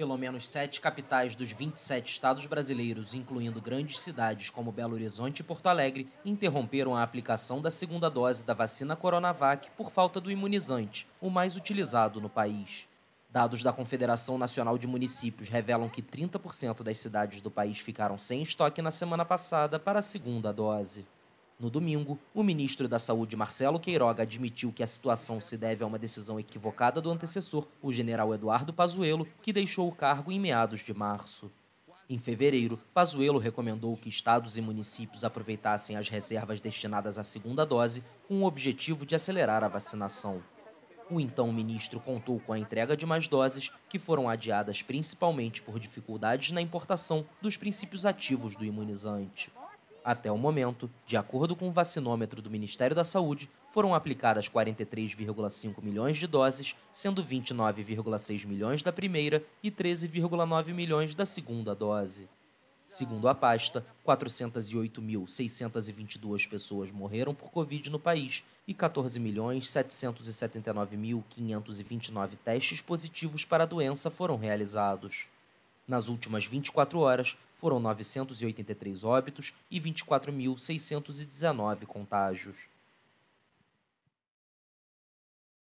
Pelo menos sete capitais dos 27 estados brasileiros, incluindo grandes cidades como Belo Horizonte e Porto Alegre, interromperam a aplicação da segunda dose da vacina Coronavac por falta do imunizante, o mais utilizado no país. Dados da Confederação Nacional de Municípios revelam que 30% das cidades do país ficaram sem estoque na semana passada para a segunda dose. No domingo, o ministro da Saúde, Marcelo Queiroga, admitiu que a situação se deve a uma decisão equivocada do antecessor, o general Eduardo Pazuello, que deixou o cargo em meados de março. Em fevereiro, Pazuello recomendou que estados e municípios aproveitassem as reservas destinadas à segunda dose com o objetivo de acelerar a vacinação. O então ministro contou com a entrega de mais doses, que foram adiadas principalmente por dificuldades na importação dos princípios ativos do imunizante. Até o momento, de acordo com o vacinômetro do Ministério da Saúde, foram aplicadas 43,5 milhões de doses, sendo 29,6 milhões da primeira e 13,9 milhões da segunda dose. Segundo a pasta, 408.622 pessoas morreram por Covid no país e 14.779.529 testes positivos para a doença foram realizados. Nas últimas 24 horas, foram 983 óbitos e 24.619 contágios.